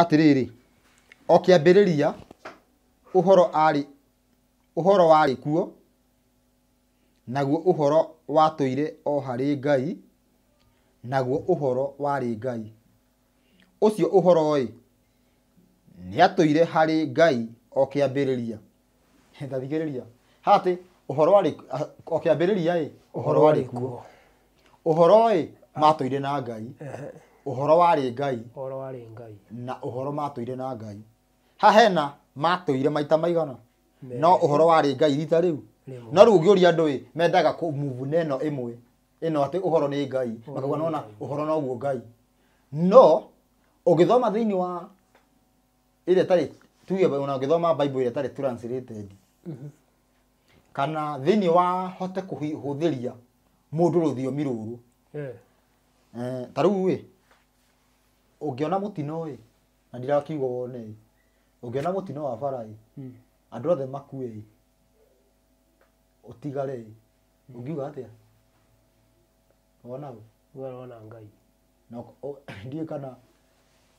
atiriri okiambiriria uhoro ari uhoro wari kuo naguo uhoro watũire o harĩ ngai naguo uhoro warĩ ngai ũcio uhoro-ĩ nĩatũire harĩ ngai o kĩambĩrĩria ndathikĩrĩria hatĩ ũhoro warĩ o kĩambĩrĩria-ĩ ũhoro warĩ kuo ũhoro-ĩ matũire na ngai uhoro warä ngai uhoro warä ngai na uhoro matwire na ngai hahena matwire maita maigana no uhoro warä ngai rita rä u no rä u å ngä å ri andå ä mendaga kå muvu ä no ä mwe ä no atä å horo nä ngai makauga nona å horo noguo ngai no å gä thoma thä inä wa ä rä a tarä tuge ona å ngä thoma bible ä rä a tarä translated mm-hmm. kana thä inä wa hote kå hå thä ria må ndå rå thiomi rå rå eh. eh, ta rä u ä ũngĩona mũtino ĩ na ndirakiuga wone ĩ ũngĩona mũtino wa bara ĩ hmm. andũ othe makue ĩ ũtigare ĩ ũngiuga atĩa wonagwo wona ngai na ndiũĩ kana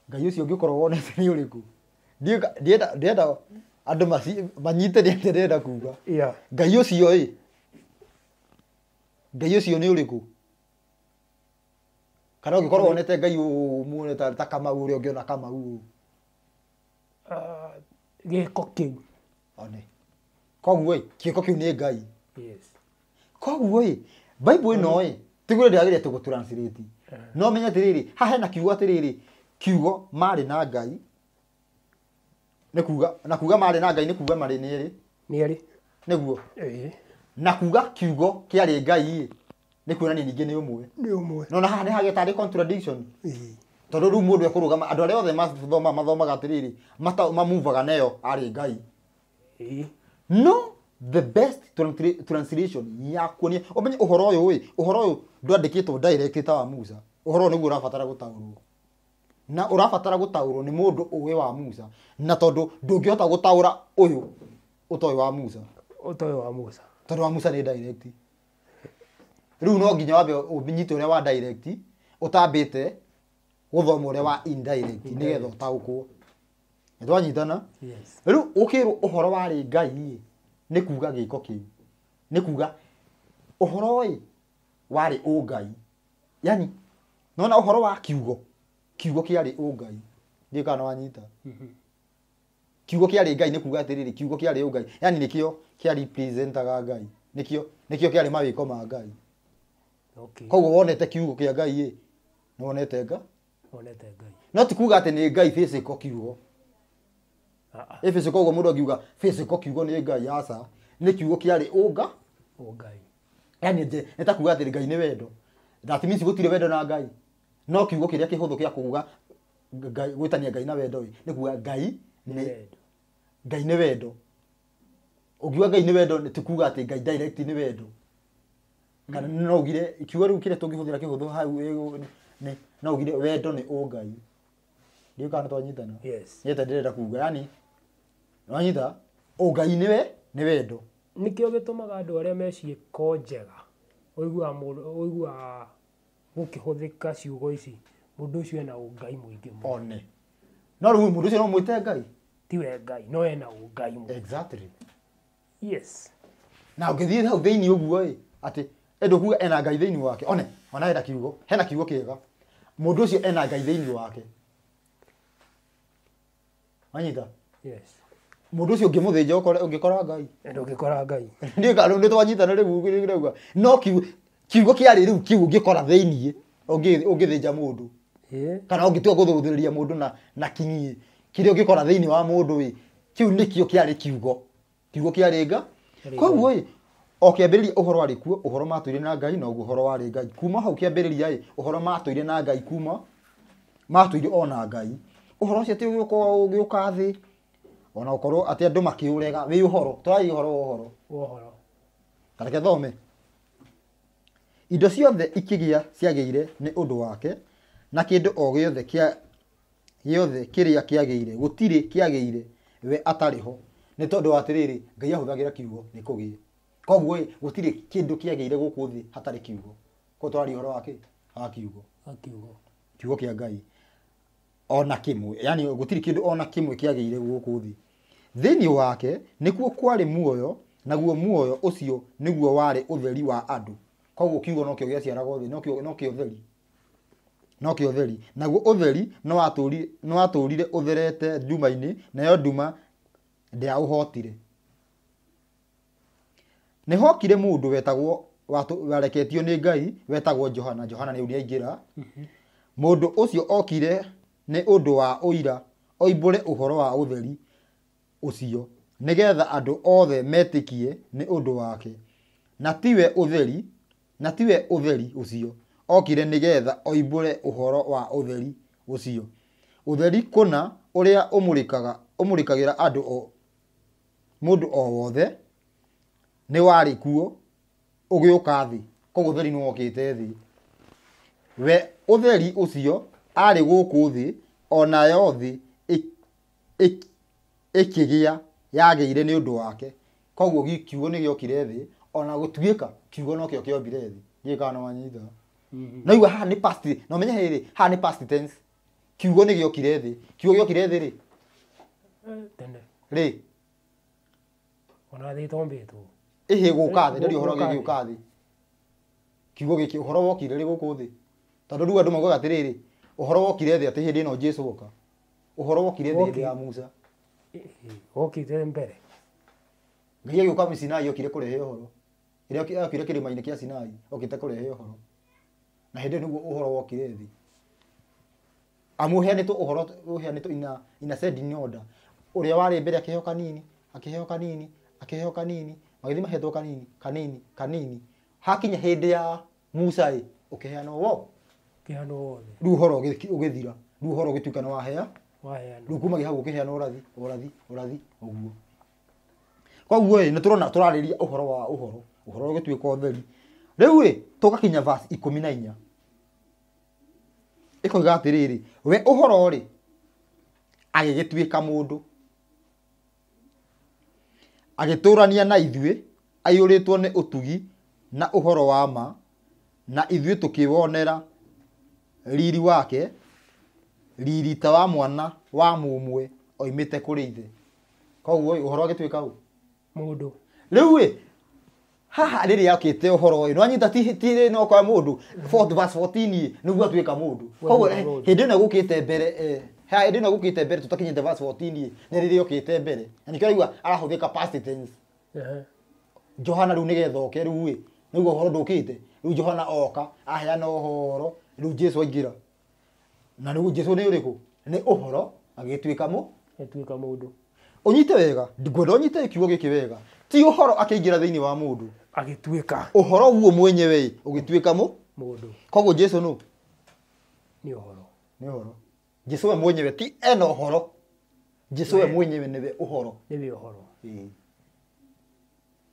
ngai ũcio ũngĩkorwo wonete nĩ ũrĩkũ ndĩenda andũ manyite nĩ atĩa ndĩrenda kuga ngai ũcio ĩ ngai ũcio nĩ ũrĩkũ kana korwo wonete ngai å rä a å ngä ona kamau gä ko kä one koguo ko kä u nä ngai koguo ĩ bible ĩno ĩ tiguo ndĩrageria tũgũtranslate uh-huh. no menye atĩrĩrĩ haha na kiugo atĩrĩrĩ kiugo marĩ na ngai nĩ kuga na kuga marä na ngai nä kuga marĩ nĩrĩ nĩerĩ nĩguo na kuga kiugo arä ngai nä kuonania ningä nä å mwe å mwe nona haha nä hagä tarä contradiction tondå rä u må ndå ekå rå gama andå arä a othe mathoma mathomaga atä rä rä mamuvaga neyo arä ngai no the best translation ya å menye å horo å yå ä å horo å yå ndwandä kä two direct ta wa musa å horo nä guo å rabatara gå na å rabatara gå taå rwo nä må ndå å wa musa na tondå ndå ngä hota gå taå ra å yå å toä wa musa å toä wa musa tondå wa musa nä direct riu no nginya wambe umenyite uria wa direct utambite guthoma uria wa indirect nigetha utaukwo nitwanyitana riu å uhoro wari ngai ni kuga giko kiu ni kuga uhoro ĩ warĩ ũngai yani nona ũhoro wa kiugo kiugo kĩarĩ ũngai ndiĩ kana wanyita mm-hmm. kiugo kĩarĩ ngai nĩ kuga atĩrĩrĩ kiugo kĩarĩ ũngai yani nĩkĩo kĩa representaga ngai nĩkĩo nĩkĩo kĩarĩ mawĩko ma ngai koguo wonete kiugo kia ngai ä nä wonete nga ngai no ti kuga atä nä ngai bäciko kiugo ä bäciko guo må angiuga bäciko kiugo nä ngai aca nä kiugo kĩarä å nga å yani nä ta kuga atä ngai nä wendo thatimisi gå tirä wendo na ngai no kiugo kä rä a kä hå thå gä a kuga gwä ngai na wendo ä kuga ngai ngai nä wendo å ngai nä wendo ti kuga atä ngai nä wendo kana no ugire kiugo riu kire tungihuthira kihuthu hau ni no ugire wendo ni ungai ndiå kana twanyitana yete ndärenda kuga yani wanyita ungai nä we nä wendo nä kä o gä tå maga andå arä a meciä ko njega å igua gå kä hå thä ka ciugo ici må ndå ena ungai muingi mu one no rä mundu ucio no mwä te ngai tiwe ngai no ena ungai mu exactly yes na å ngä thiä hau thä inä å guo ndå kuga ena ngai thĩinĩ wake one ona ena kiugo hena kiugo kĩega mũndũ ũcio ena ngai thĩinĩ wake wanyita mũndũ ũcio ũngĩmũthĩnja ũngĩkora ngai ndũngĩkora ngai nĩ twanyitana rĩu rĩuga no kiugo kĩarĩ rĩu kiu ũngĩkora thĩinĩ ũngĩthĩnja mũndũ kana ũngĩtua gũthũthĩrĩria mũndũ na na kinyi kora ũngĩkora thĩinĩ wa mũndũ ĩ kiu nĩkĩo kĩarĩ kiugo kiugo kĩarĩ nga koguo ĩ o kĩambĩrĩria ũhoro warĩ kuo ũhoro matũire na ngai noguo ũhoro warĩ ngai kuma hau kĩambĩrĩria ĩ ũhoro matũire na ngai kuma matũire ona ngai ũhoro ũcio ti ũgĩũka ũgĩũka thĩ ona ũkorwo atĩ andũ makĩũrega wĩ ũhoro twarai ũhoro wa ũhoro ũhoro tareke thome indo ciothe ikĩgĩa ciagĩire nĩ ũndũ wake na kĩndũ o gĩothe kĩa gĩothe kĩrĩa kĩagĩire gũtirĩ kĩagĩire we atarĩ ho nĩ tondũ atĩrĩrĩ ngai ahũthagĩra kiugo nĩ kũgĩe koguo gutire kindu kiagiire guku thi hatari kiugo ko twari horo wake wa kiugo kiugo kiugo kia ngai ona kimwe yani gutire kindu ona kimwe kiagiire guku thi thĩinĩ wake nĩkuo kwarĩ muoyo naguo muoyo ũcio nĩguo warĩ ũtheri wa andũ koguo kiugo nokĩo gĩaciaraga ũtheri theri ũtheri nokĩo ũtheri naguo ũtheri nĩwatũrire ũtherete nduma-inĩ nayo nduma ndĩaũhotire nä hokire må ndå wetagwo wareketio nä ngai wetagwo johana johana nä å rä aingä ra må mhm. ndå å cio okire nä å ndå wa å ira oimbå å horo wa å theri å cio nä getha andå othe metä kie nä å ndå wake na tiwe å theri na tiwe å theri cio okire nä getha oimbå å horo wa å theri å cio å theri kåna å rä a å må rä kagä ra andå må ndå o wothe nä warä kuo å gä å ka thä koguo theri nä wokä te thä we å theri å cio arä gå kå thä onayo thä ä kä gä a yagä ire nä å ndå wake koguo kiugo nä gä okire thä ona gå tuä ka kiugo no kä o kä ombire thä gä kana manyita naigua haha nä na å menye hä rä haha nä kiugo nä gä okire thä kiugo gä okire thä rä rä ona thä tombä two ĩhĩ gũka thĩ ndĩrĩ ũhoro gĩgĩũka thĩ kiugo gĩkĩ ũhoro wokire rĩ gũkũ thĩ tondũ rĩu andũ maugaga atĩrĩrĩ ũhoro wokire thĩ atĩ no jesu woka oka ũhoro wokire thĩ hĩndĩ ya musa wokire mbere ngai agĩũka sinai okire kũrehe ũhoro rĩrĩa okire kĩrĩma-inĩ kĩa sinai okĩte kũrehe ũhoro na hĩndĩ nĩguo ũhoro wokire thĩ amu ũheanĩtwo ũhoro ũheanĩtwo ina ina sending order ũrĩa warĩ mbere akĩheo kanini akĩheo kanini akĩheo kanini magä mahetwo kanini kanini kanini hakinya hä ndä ya musa ä å kä heana wo kä wothe horo å gä thira horo å gä tuä wahea rä u kumagä hau å kä heana å rathi å guo koguo ä rarä ria å wa å horo å horo gä tuä ka å theri rä u tå gakinya ikå mi na inya ä koiga atä rä rä we å ri rä agä gä tuä ka må ndå agĩtũũrania na ithuĩ aiyũrĩtwo nĩ ũtugi na ũhoro wa ma na ithuĩ tũkĩwonera riri wake riri ta wa mwana wa mũmwe oimĩte kũrĩ ithe koguo ũhoro agĩtuĩka ũ mũndũ rĩu ĩ haha rĩrĩa akĩte ũhoro ũyũ nwanyita tirĩ no kwa mũndũ 4 verse 14 nĩguo atuĩka mũndũ koguo hĩndĩ ĩno gũkĩte mbere eh. ha ä ndä ä no gå kä te mbere tå takinyä te nä rä rä okä te mbere na nä kä raigua arahå thä ka johana rä u nä getha oke rä u nä guo å horo ndå kä te rä u johana oka aheana å horo rä u jesu aingä ra na rä u jesu nä å rä kå nä å horo agä tuä ka må å nyite wega ngwenda å nyite kiugo gä kä wega ti å horo akä ingä ra thä inä wa må ndå agä tuä ka å horo guo mwenyewe å gä tuä ka må koguo jesu no nä å horo nä å horo jesu we mwenyewe ti ena uhoro jesu we mwenyewe niwe uhoro niwe uhoro mm.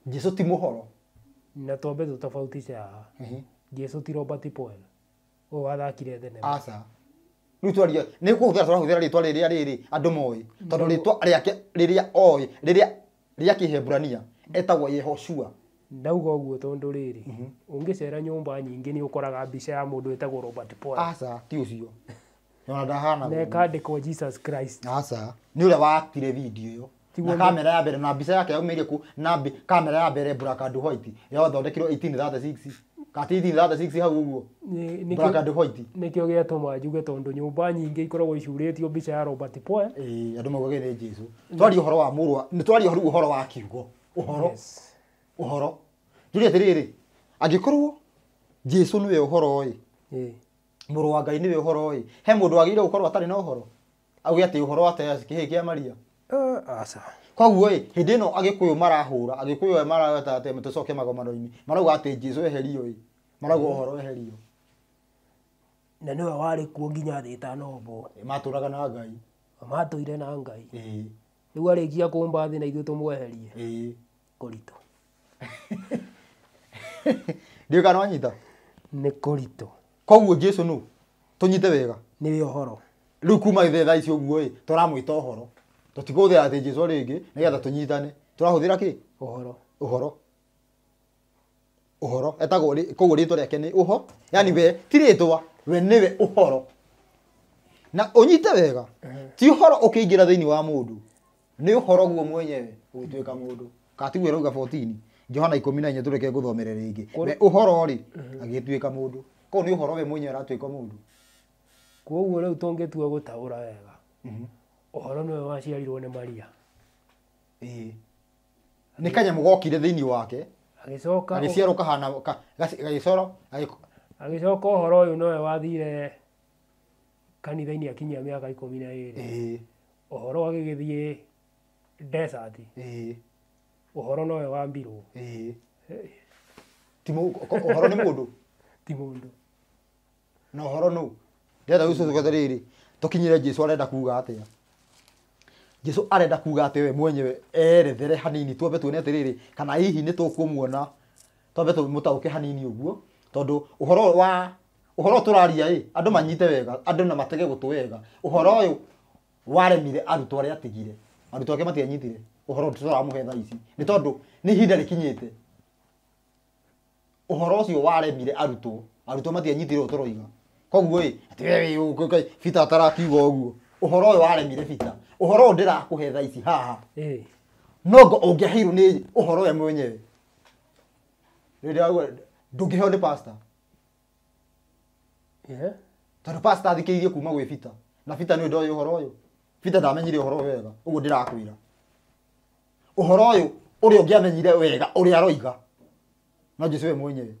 jesu ti ah, muhoro na twambe tutofautisha haha mm-hmm. jesu ti robert poel ũũ athakire thenema aca rä u twaria nä kå hå thä ra twarahå thä ra rä twa rä rä a rä rä andå moä tondå rä twa rä ake rä rä a oä rä rä a rä a kä hebrania etagwo yehoshua ndauga å guo tondå rä rä å ngä cera nyå mba nyingä nä å koraga mbica ya må ndå ätagwo robert poel aca ti å cio na jesus christ asa nĩ ũrĩa wakire video ĩyo na kamera ya mbere na mbica yake yaumĩire ku na kamera ya mbere black and white yathondekirwo 1836 kati 1836 hau ũguo black and white nĩkĩo gĩatũma njuge tondũ nyũmba nyingĩ ikoragwo icurĩtio mbica ya Robert Poe ĩĩ andũ maugage nĩ jesu twaria uhoro wa mũrwa nĩ twaria uhoro wa kiugo uhoro ũhoro njuge atĩrĩrĩ angĩkorwo jesu nĩwe uhoro ĩ muru wa ngai niwe uhoro i he mundu agire gukorwo atari na uhoro auge ati uhoro atea kihi kia maria aca koguo i hindi ino agikuyu marahura agikuyu marata ati tucoke magomano-ini marauga ati jesu eherio i marauga uhoro eherio na niwe warä kuo nginya thä itanombo matåraga na ngai matåire na ngai rä u arä kia kå mba thä na ithuä tå mweherie kå ritå ndiå kanwanyita nä kå ritå koguo jesu tå nyite wega nĩ wĩ ũhoro rĩu kuma gĩthe thaa ici ũguo ĩ tũramwĩta ũhoro tũtigũhũthĩra atĩ jesu rĩngĩ nĩgetha tũnyitane tũrahũthĩra kĩ ũhoro ũhoro ũhoro etagwo koguo rĩtwa rĩake nĩ ũho yani we ti rĩtwa we nĩwe ũhoro na ũnyite wega ti ũhoro ũkĩingĩra thĩinĩ wa mũndũ nĩ ũhoro guo mwenyewe ũgĩtuĩka mũndũ katiguo rauga 14 ikå mi na inya tũreke å hororä agä tuä ka må ndå kå nä å horo we mwenye aratuä mhm. ka må ndå koguo rä u tå ngä tua gå taå ra wega å horo nä we waciarirwo nä maria nä kanyamå gokire thä inä wake agä ciarwo kahana gagä coro agä coka å horo å yå nowe wathire kanitha-inä akinyia mä aka ikå mi na ä rä å horo agä gä thiä desert å horo nowe wambirwo ti å horo nä må ndå ti må ndå na horo nu ndĩrenda gũcoka rĩrĩ tũkinyire Jesũ arenda kuga atĩa Jesũ arenda kuga atĩ we mwenyewe erethere hanini twambe tuone atĩrĩrĩ kana hihi nĩ tũkũmuona twambe tũmũtaũke hanini ũguo tondũ ũhoro wa ũhoro tũraria ĩ andũ manyite wega andũ na matege gũtũ wega ũhoro ũyũ waremire arutwo arĩa atigire arutwo ake matianyitire ũhoro tũramũhe thaa ici ni tondũ nĩ ihinda rĩkinyĩte ũhoro ũcio waremire arutwo arutwo matianyitire ũtũroiga koguo ĩ atĩ we wĩ bita atarakiuga ũguo ũhoro ũyũ waremire bita å ũhoro ũyũ ndĩrakũhe tha ici haha nongo ũngĩaheirwo nĩ ũhoro we mwenyewe ndũngĩheo nĩ pasta tondũ pasta irie kuma gwä bita na bita nĩũĩ ndoĩ ũhoro ũyũ bita ndamenyire ũhoro ũyũ wega ũguo ndĩrakwĩra ũhoro ũyũ ũrĩa ũngĩamenyire wega ũrĩa aroiga no jesũ we mwenyewe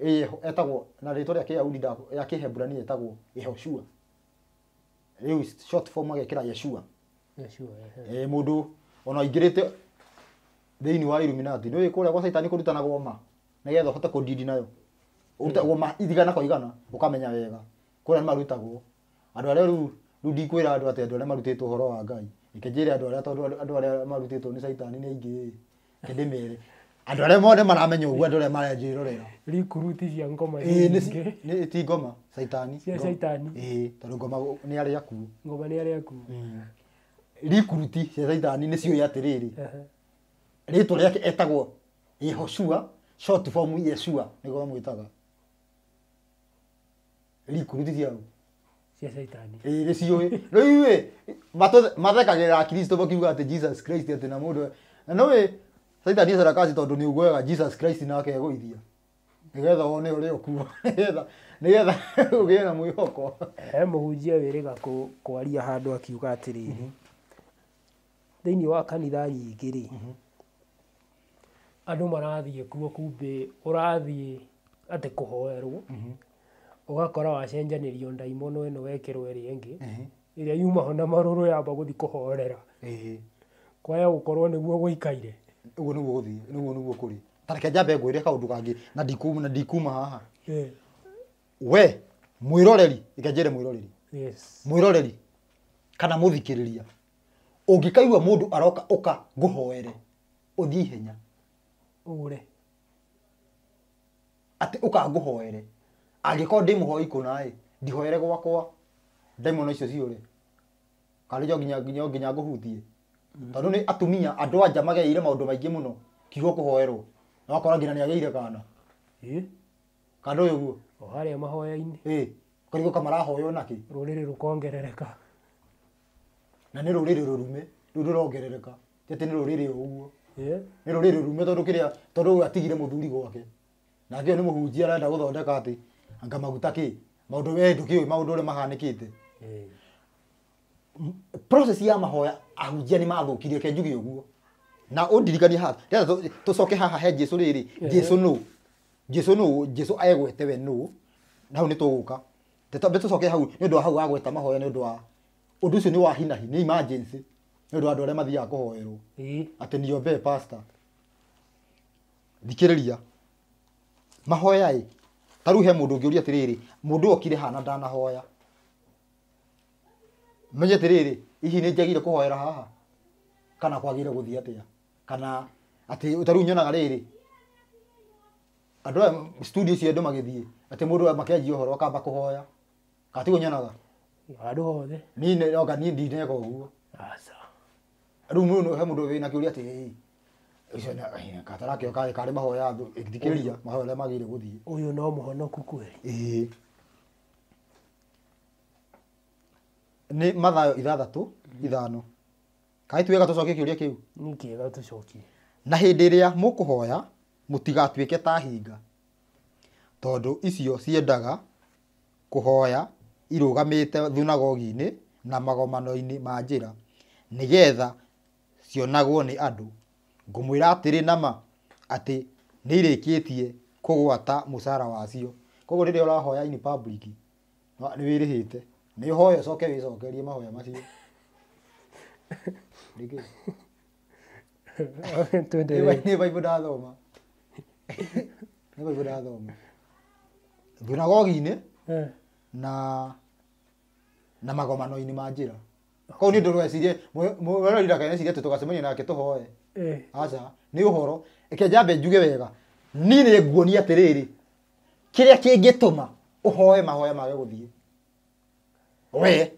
etagwo na rĩtwa rĩa kĩyahudi ya hebrani etagwo yehoshua rĩu short form agekĩra yeshua mũndũ ona aingĩrĩte thĩinĩ wa illuminati nĩ ũĩ kũrĩa gwa caitani kũrutanagwo ma hote ũhote kũndindi nayo ũrutagwo ma ithigana kwa igana ũkamenya wega kũrĩa nĩ marutagwo andũ arĩa rĩu rĩu ndikwĩra andũ atĩ andũ arĩa marutĩtwo horo wa ngai ikĩnjĩre andũ arĩa tondũ andũ arĩa marutĩtwo nĩ caitani nĩ aingĩ ĩ ndĩmere andå arä a mone maramenya å guo andå arä a marenjä rorera rikuruti cia ngoma ä ti ngoma caitani cia caitani ä tondå ngoma nä arä akuo ngoma nä arä akuo rikuruti cia caitani nä ciå ä atä rä rä rä two rä ake etagwo yehoshua short form yeshua nä guo mamwä taga rikuruti ciao cia caitani ä nä ciå ä rä u ä mathekagä rä ra kristo makiuga atä jesus christ atä na må ndå no ä saita ithani cera kaci tondå nä å Jesus Christ na egåithia nä getha wone å rä nigetha nigetha kua na mwä hoko he må hunjia wä rä kwaria handå akiuga atä rä thä wa kanitha nyingiri rä mhm. andå marathiä kuo kumbä å rathiä atä kå hoerwo ågakora mhm. wacenjanä rio ndaimono ä no wekä rwo ä rä a ä ä mhm. rä a yuma ho na marå rå yamba gå thiä kå horera kwaya gå korwo nä guo gå ikaire guo niguo guthii niguo niguo kuri tareke njambe ngwire kaundu kangi na ndikuma na ndikuma haha we mwiroreri ikenjire mwiroreri yes mwiroreri kana muthikiriria ungikaigua mundu aroka uka nguhoere uthii henya ure ati uka nguhoere angikorwo ndi muhoi kuna i ndihoere gwakwa ndaimono icio ciure karijo nginya nginya nginya nguhutie tondå nä atumia andå anja mageire maundu maingi muno kiugo kuhoerwo na wakora nginya ni ageire kana kana uyu guo o haria mahoya-inĩ karigo kamarahoyo naki rũrĩrĩ rũkongerereka na rä rũrĩrĩ rũrume rĩu rũrongerereka tete nĩ rũrĩrĩ ũguo nĩ rũrĩrĩ rũrume tondũ kĩrĩa tondũ atigire mũthuri gwake nake ũyũ nĩ mũhunjia arenda gũthondeka kä anga maguta kĩ maũndũ wee ndũkĩũĩ maũndũ ũrĩa mahanĩkĩte process ya mahoya ahunjia nä mathå mathũkirie ke njuge guo na ũndirikanie haha ndĩrenda tũcoke haha he jesu rĩrĩ jesu nũ jesu nũ jesu egwete we nũ na hau nĩ tũgũka tũtambe tũcoke hau nĩ ũndũ wa hau agweta mahoya nĩ ũndũ wa ũndũ ũcio nĩ wa hi na hi nĩ emergency nĩ ũndũ wa andũ arĩa mathiaga kũhoerwo atĩ nĩ ombee pastor thikĩrĩria mahoya ĩ ta rĩu he mũndũ ũngĩũria atĩrĩrĩ mũndũ okire hana ndanahoya menye atiriri hihi ni njagire kuhoera haha kana kwagire guthii atia kana ati tariu nyonaga riri andu aya studio cio andu magithii ati mundu makianjia uhoro akamba kuhoya katigu nyonaga andu hothe ni noga ni ndineka uguo aca ah, riu mundu he mundu wina kiuria ati icio katarake kari mahoya thikiriria mahoya magira guthii uyu no muhonoku kweri nä mathayo ithathatå ithano kaä tuä ega tå cokie kä å ria kä u tå cokie na hä ndä ä rä a må kå hoya må tigatuä ke ta hinga tondå icio ciendaga kå hoya irå gamä te thunagogi-inä na magomano-inä ma njä ra nä getha cionagwo nä andå ngåmwä ra atä rä nama atä nä irä kä tie kå gwata må cara wacio koguo rä rä a å rahoya nä wä rä hä te nä å hoya coke wä cokerie mahoya macio nä baibå ndathoma nä baibå ndathoma thunagogi-inä na na magomano-inä ma njä ra koguo nä ndå rwecirie rorira kaä tå tå gacemania nake tå hoe aca nä å horo ä njambe njuge wega niä nä nguonia atä rä rä kä rä a kä ngä tå ma å hoe mahoya mage gå thiä we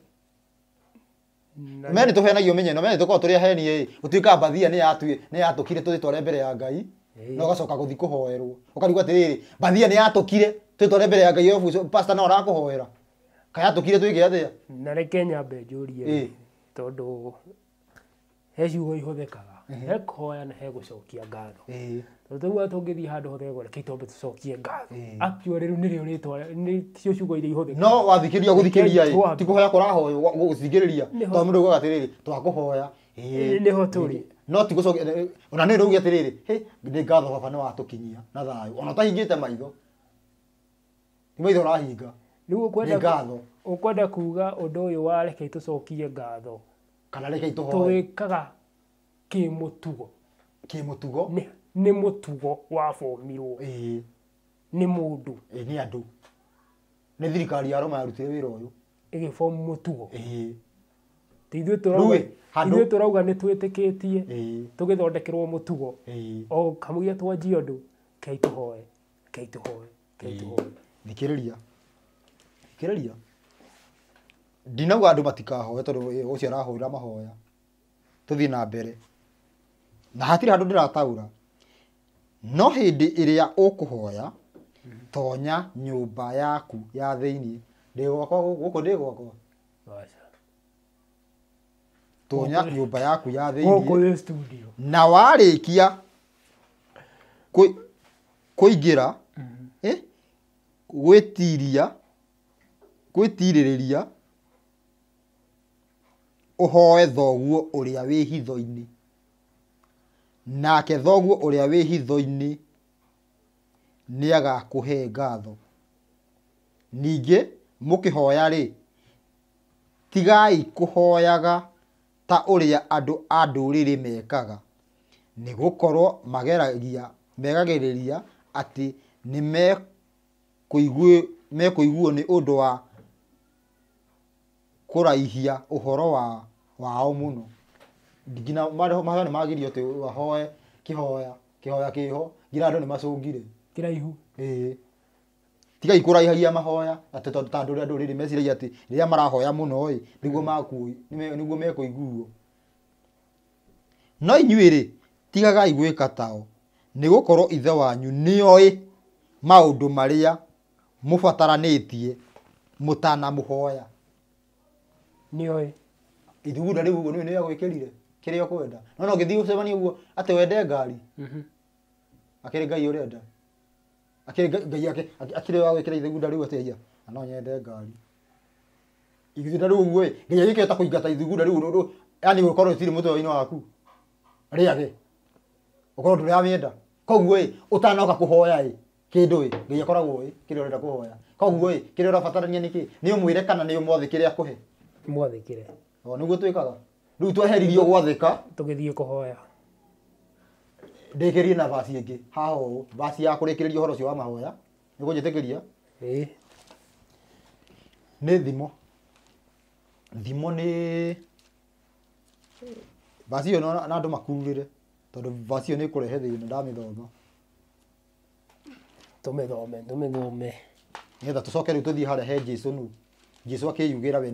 me nä tå henagia å no me tå korwo tå rä aheni ä å tuä kaga mbathia nä yatå kire tå tware mbere ya ngai na å gũthiĩ atä rä rä mbathia nä yatå kire tå yatũkire tware mbere ya ngai obu pastor no kire twä yatũkire twĩke atĩa na reke nyambe njũrie tondũ he ciugo ihũthĩkaga he kũhoya na hegå cokia ngatho tå u atå hothe gwä kä tombe tå cokie ngathi mm. akua rä u nä å cio ciugo iria ihå no wathikä ria gå ti kå hoya kå rahoywo gå cingä rä ria tondå må ndå gwaga twakå hoya nä ho tå no ti gå ona nä rä uge atä rä ngatho baba nä watå kinyia na thayå ona å tahingä te maitho ti maitho å rahinga rä u å ngatho å kwenda kuga å ndå å yå ngatho kana rekei tå hoe tå wä nä må tugo wabomirwo nä må ndånä andå nä thirikari ya roma yarutire wä ra å yå ä gä bomu må tugo ithuä tå rauga nä twä tä kä tie tå gä thondekerwo må tugo o kamå twanji å ndå kei tå hoe kei tå hoe kei tå hoe thikä rä ria thikä rä ria ndinauga andå matikahoe tondå å cio arahå rä ra mahoya tå thiä na mbere na hatirä handå ndä rataå ra no hindi iria ukuhoya tonya nyumba yaku ya thĩinĩ ndĩgwakwa ndi gwako tonya nyumba yaku ya thĩinĩ na warikia kũingĩra mm-hmm. eh, gwĩtiria gwĩtirĩrĩria ũhoe thoguo ũrĩa wĩ hitho-inĩ nake thoguo ũrĩa wĩ hitho-inĩ nĩ agakũhe ngatho ningĩ mũkĩhoya-rĩ tigai kũhoyaga ta ũrĩa andũ a ndũrĩrĩ mekaga nĩgũkorwo mageragia megagĩrĩria atĩ nĩmekũiguo nĩ ũndũ wa kũraihia ũhoro wao mũno nginya mahaya nä magerio atä ahoe kä hoya kä hoya kä ho nginya andå nä macångire kä raihu ä tigai kå raihagia mahoya atä tondå ta andå rä a ndå rä rä meciragia atä rä rä a marahoya må no ä nä guo nä guo mekå iguo no inyuä rä tigagai gwä ka tao nä gå korwo ithe wanyu nä oä maå ndå marä a må bataranä tie må tanamå hoya nä oä ithugunda rä u guo nä we kä rire kä kwenda no no ngithii gucemania guo atä wende ngari mm-hmm. akä ngai å renda akä ngai akä rä wa gwä kä ra ithugunda rä u atä ah, no nyende ngari ithugunda rä u ä nginya gä kehota kå ingata ithugunda rä u yani å korwo itirä må twe-inä waku rä age å korwo ndå rä amä koguo ä å tanoka kå hoya ä kä ndå ä ngai akoragwo ä kä rä a å renda kå hoya koguo kä rä a å rabatarania nä kä nä å mwä re kana nä å mwathä kä rä a kå he mwathä kä re nä guo twä kaga rä riu tweheririo gwathika tugithie kuhoya rie na vasi ingi haha uu vasi ya kå rä rä kä ria å horo å cio wa mahoya nä gå njä tä kä ria nä thimo thimo nä ni ä yo na makururä re tondå ä yo nä kå rehe thä na ndamä thoma tå mä thome tå mä thome nä getha tå coke rä u tå thiä harehe jesu nu jesu ra we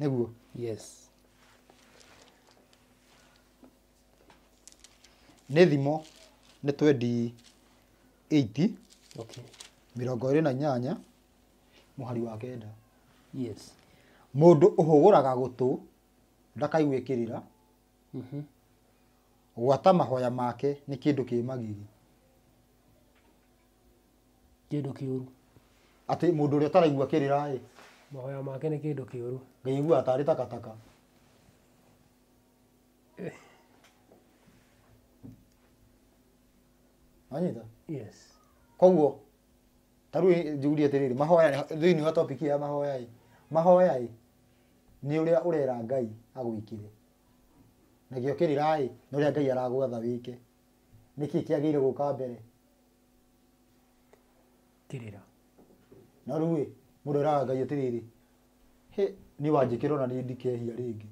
nä guo yes nä thimo nä twendi ti mä rongo ä rä na nyanya må hari wa kenda må ndå å hå gå raga gå tå ndakaigwä kä rä ra mm-hmm. gwata mahoya make nä kä ndå kä magiri kä ndå kä ru atä må ndå å rä a å taraigua kä rä raä mahoya make nä kä ndå kä å ru ngaigua tarä takataka anyita yes koguo tarä njuguria atä rä rä mahoya thä inä wa ya mahoya ä mahoya ä nä å rä a å rera ngai agwä re na gä kä rä ra ä nä å rä a ngai aragwatha wä ke nä kä kä agä ire gå ka mbere kä rä ra no rä u muroraga ngai atiriri he ni wanjikira ona ni ndikehia ringi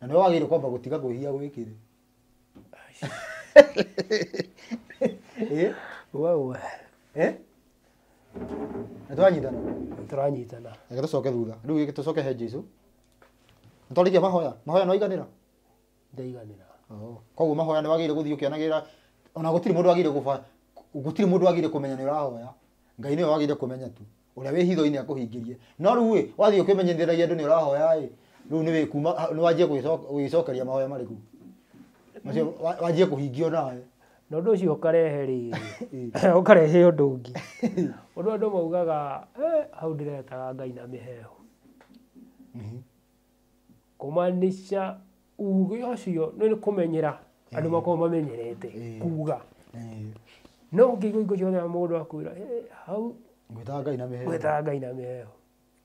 na niwe wagĩrĩire kwamba gũtiga gwĩhia gwĩkĩre nĩtwanyitana tũranyitana reke tũcoke thutha rĩu tũcoke he jesu nĩtwarĩkia mahoya mahoya nĩwaiganĩra ndaiganĩra oh. koguo mahoya nĩwagĩrĩire gũthiĩ ũkĩanagĩrĩra ona gũtirĩ mũndũ agĩrĩire gũba gũtirĩ mũndũ agĩrĩire kũmenya nĩũrahoya ngai nĩwe wagĩrĩire kũmenya tu uria wä hitho-inä akå rie no rä u wathiä å kä menyithanagia andå nä å rahoya rä u nä wanjie gwä cokeria mahoya marä ku macio wanjie kå hingio nawe na å ndå å cio å karehe rä karehe å ndå å ngä å ndå andå maugaga hau ndä retaga ngai na mä heho mm-hmm. kumanisha uge ucio nä kumenyera andå makoragwo mamenyerete kuga no ngä igå ingå ciothe må ndå akwä ra hau ngwitaga ngai na mĩheo ngwitaga ngai na mĩheo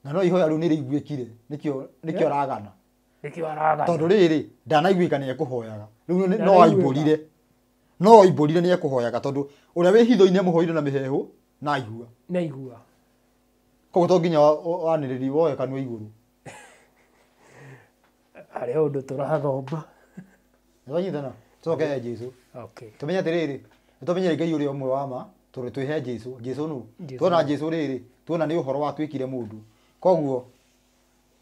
na no ihoya rä u nä rä iguäkire nä kä aragana tondå rä rä ndanaiguäka nä ekå hoyaga rä u no aimbå rire no aimbå rire nä ekå hoyaga tondå å rä a wä hitho-inä hoire na mä hehå na aigua na igua koguo to nginya wanä rä ri woe kanua igå rå harä å ndå jesu tå menye atä rä ngai å rä a mwe wa ma tå twä he jesu jesu nå tuona jesu rä rä tuona nä å horo watwä mundu koguo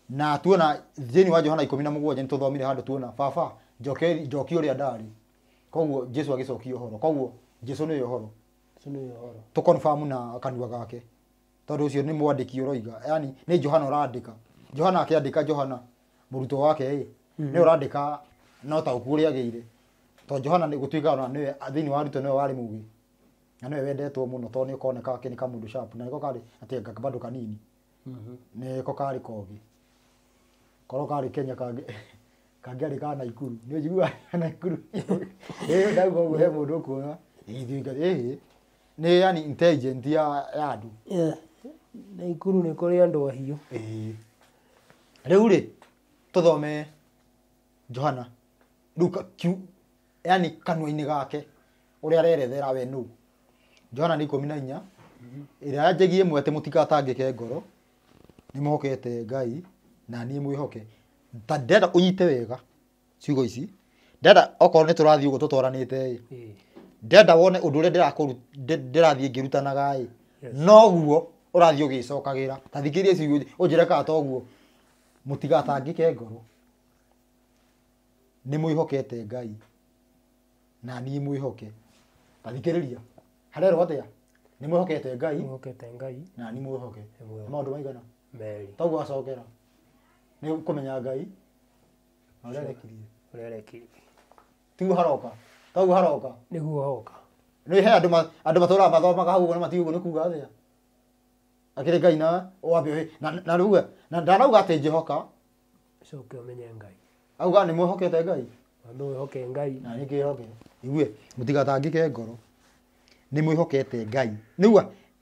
na tuona thĩinĩ wa johana ikũmi na mũgwanja nĩ tũthomire handũ tuona baba njokeri njoki ũrĩa ndarĩ koguo jesu agĩcokia ũhoro koguo jesu nĩwe ũhoro tũkonfamu na kanua gake tondũ ũcio nĩ mwandĩki ũroiga yani nĩ johana ũrandĩka johana akĩandĩka johana mũrutwo wake ĩ hmm. nĩ ũrandĩka no ta ũku ũrĩa agĩire tondũ johana nĩ gũtuĩkaga nĩwe thĩinĩ wa arutwo nĩwe warĩ mũgĩ na nä wendetwo må no tondå nä å koneka akä nä kamå ndå na nä ko karä atä bado kanini mhm. nä ko karä kogä korwo karä kenya kangä arä ka naikuru nä å njigua naikuru ndauga å guo he må ndå å kuona ithuä nä yani intelligent ya ya andå naikuru nä kå rä andå ahiå rä u rä tå thome johana rä u yani kanua-inä gake å rä a arerethera we nuu Johana nä ikå mi na inya ä rä a njegie mwete må tigatangä ke ngoro nä mohokete ngai na niä mwä hoke ta ndärenda å nyite wega ciugo ici ndärenda okorwo nä tå rathiä å guo tå twaranä te ndärenda wone å ndå å rä a rathiä ngä rutanagaä noguo å rathiä å gä cokagä ra ta thikä rie ciugo å njä re toguo må tigatangä ke ngoro nä mwä hokete ngai na niä mwä hoke ta thikä rä ria harerwo atia nä mwä hokete ngai na nä mwä hoke maå ndå maigana merä toguo acokera nä kå menya ngai na å rä a arekirie å rä a arekirie tiguo haroka toguo haroka nä guo hoka nä he andå matå raga mathomaga hau å guo nä matiguo nä kuga atä a akä rä ngai na wambe na rä uga na ndanauga atä njä hoka coke å menye ngai auga nä mwä hokete ngai andå hoke ngai na nä ngä hoke igue må tigatangä ke ngoro nä mwä hokete ngai nä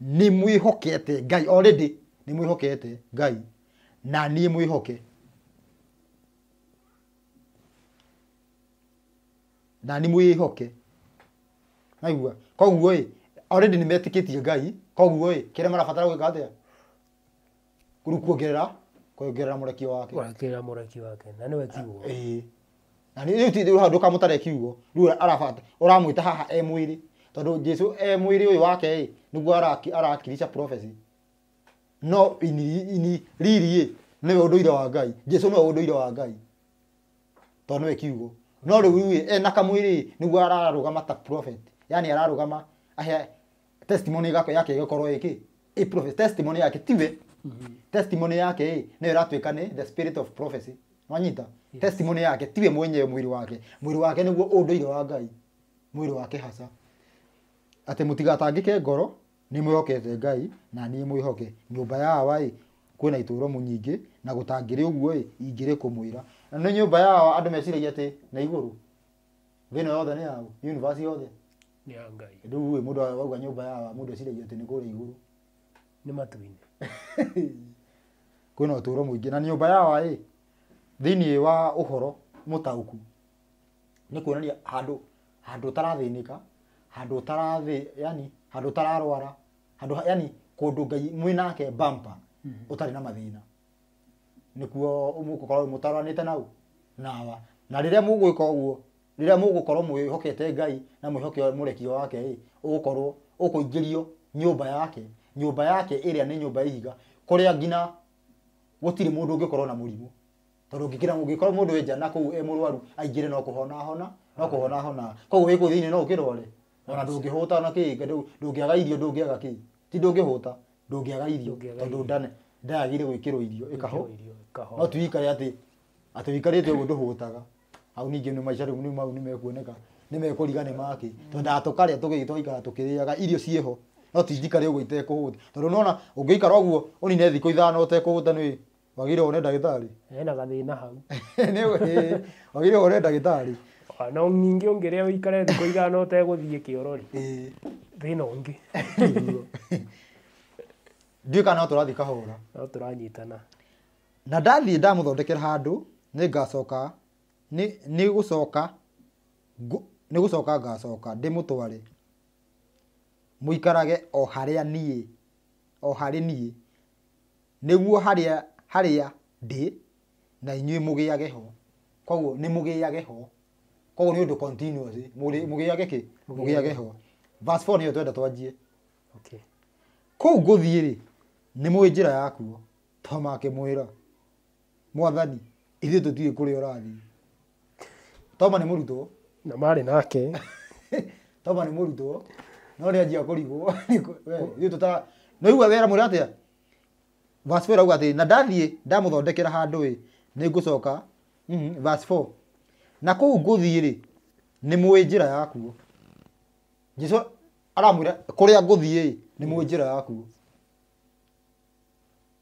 nä mwä hokete ngai already nä mwä hokete ngai na niä mwä hoke na nä mwä hoke naigua koguo ä already nä metä kä tie ngai koguo ä kä rä marabatara gwä ka atä rä u kuongerera kuongerera må rekio wake kuongerera må rekio wake na nä kiugo ä na rä u hau ndå kiugo rä u aramwä ta haha e mwä rä tondu jesu e mwiri uyu wake i niguo araki arakirisha prophecy no ini ini riri i niwe unduire wa ngai jesu niwe unduire wa ngai tondu niwe kiugo no riu i ena kamwiri niguo ararugama ta prophet yani ararugama ahe testimony gako yake igakorwo iki i prophet testimony yake tiwe mm-hmm. testimony yake i niyo iratuika ni the spirit of prophecy wanyita testimony yake tiwe mwenyewe mwiri wake mwiri wake niguo unduire wa ngai mwiri wake hasa atä må tigatangä ngoro nä mwä hokete ngai na nä mwä hoke nyå yawa ä kwä na itå romo nyingä na gå tangä rä å guo ä ingä rä kå mwä ra na nä nyå yawa andå meciragia atä na igå rå thä ä yothe nä yao univasi yothe rä u må ndå wauga nyå yawa må ndå eciragia atä nä kå rä igå rå nä matu-inä kwä na å tå ro må ingä na nyå mba yawa thä iniä wa å horo må taå ku nä kuonania handå handå tarathä nä ka handå tarathä yani handå tararwara handå yani kå ngai mwä nake bampa å mm -hmm. tarä na mathina nä kuo må gå korwo må taranä te nau nawa na rä rä a må gwä ka å guo rä rä a må gå korwo mwä hokete ngai na mwä hoke må rekio wake ä å gå korwo å kå ingä nyå yake nyå yake ä rä a nä nyå mba ihiga kå rä a ngina gå tirä må ndå å ngä korwo na må rimå tondå ngä kä ra må ngä korwo må ndå enja na kå u e må rwaru aingä re no kå hona hona no kå hona hona koguo ä kå thä inä no å kä rware ona ndungihota na ki ndungiaga irio ndungiaga ki ti ndungihota ndungiaga irio tondu ndane ndagire gwikirwo irio ikaho no tuikare ati ati wikarite uguo nduhutaga hau ningi ni maica riu mau ni mekuoneka ni mekuriga ni maki twendaga tukarĩa tugä twaikara tukĩrĩaga irio ciĩho no tinjikare ũguo itekũhũta tondũ nona ũngĩikara ũguo ũnine thikũ ithano ũtekũhũta nĩ wagire wone ndagĩtarĩ hena gathĩna hau wagire wone ndagĩtarĩ no ningĩ ũngĩrĩa ũikare thikũ igana ũtegũthiĩ kĩorori thĩna ũngĩ ndiũĩ kana no tå tũrathiĩ kahora no ranyitana na ndathiä ndamå thondekera handũ nä ngacoka nä nĩ gũcoka nĩ gũcoka ngacoka ndĩmũtware mũikarage o harĩa niĩ o niä nä guo harä a ndä na inyuä må gä age ho koguo nä må gä age ho koguo nä å ndå må gä age kä må gä age heho nä yo twenda twanjie okay. kå u ngå thiä rä nä mwä njä ra yakuo toma akä mwä ra mwathani ithuä tå tiä kå rä a å rathiä toma nä må rutwo na marä nake toma nä må rutwo no nä anjia kå rigwo no igua wera atä a verse atä na ndathiä ndamå thondekera handå ä nä ngå coka mhm, verse na kå u ngå thiä rä nä mwä njä ra yakuo jesu aramwä ra kå rä a ngå thiä nä mwä njä ra yakuo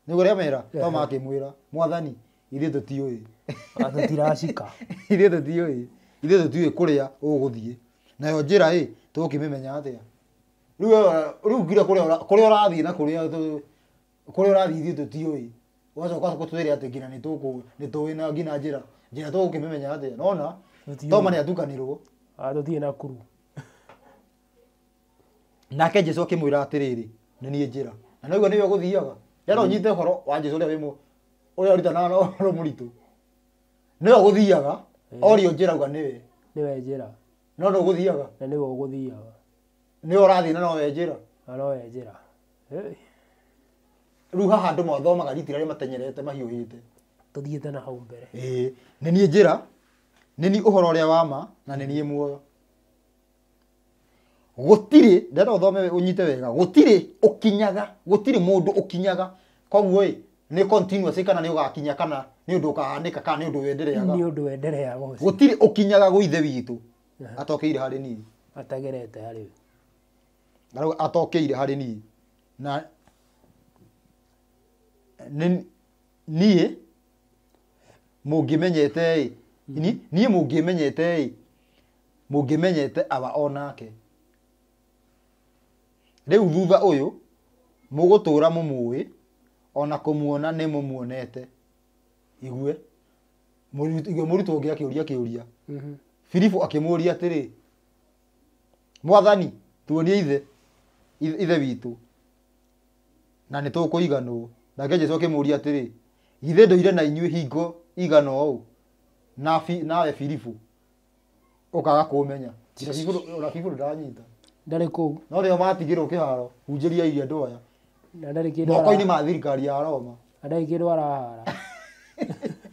nä guo rä a mera to makä mwä ra mwathani ithuä tå tiå ä tũtiracika ithuä tå tiå ä ithuä tå tiå ä kå rä a å gå thiä nayo njä ra ä tå kä mä menya atä a rä uh, u ngire kå rä a å rathiä na kå rä å rathiä ithuä tå tiå ä ågacoka tå twä re atä nginya nä tå ä na nginya njä ra njä ra tå gå kä mä menya atä nona toma nä atukanirwo ah, tå tiä nakuru nake jesu akä mwä ra atä rä rä nä niä njä ra na naigua nä we gå thiaga yana å mm. nyite å horo wa jesu å rä a å ritanaga na horo må ritå nä we gå thiaga eh. oria njä rauga nä we nä we njä ra no no gå thiaga na nä we å gå thiaga nä å rathiä na nowe njä ra na nowe njä ra rä u haha andå mathomaga ritira rä a matenyerete mahiå hä te tuthiite na hau mbere ä nä niä njä ra nä ni å horo å rä a wa na nä niä muoyo tirä ndärenda å thome å nyite wega gå tirä å kinyaga tirä må ndå å kinyaga koguo ä nä kana nä å gakinya kana nä å ndå å kahanä ka kana nä å ndå wendereaga å ndå wendereaga gå tirä å kinyaga gå ithe witå atokä ire harä niä atagerete harä we atokä ire harä niä na niä mungimenyete ä mm-hmm. niä må ngä menyete ä må ngä menyete aba onake rä u thutha å yå må gå tå ra må måä ona kå muona nä må muonete igue må rutwo å ngä akä å ria kä å ria mm-hmm. filibo akä må ria atä rä mwathani tuonie ithe ithe witå na nä tå kå iganwo nake jesu akä må ria atä rä githä ndoire na inyuä hingo igana å u nawe biribu å kaga kå menya na bibå ndanyita ndarä kå u no rä o matigä rwo kä haro hunjä ria iria andå aya moko-inä ma thirikari ya roma ndarä kä ndå arahara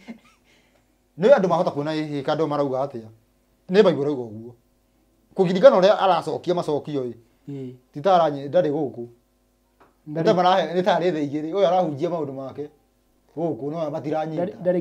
nä andå mahota kuona ä ka andå marauga atä a nä maigå rauga å guo kå giringana å rä a aracokia macokio ä titara ndarä gå kå nä tarä the igä rä å yå arahunjia maå ndå make gå kå no matiranyita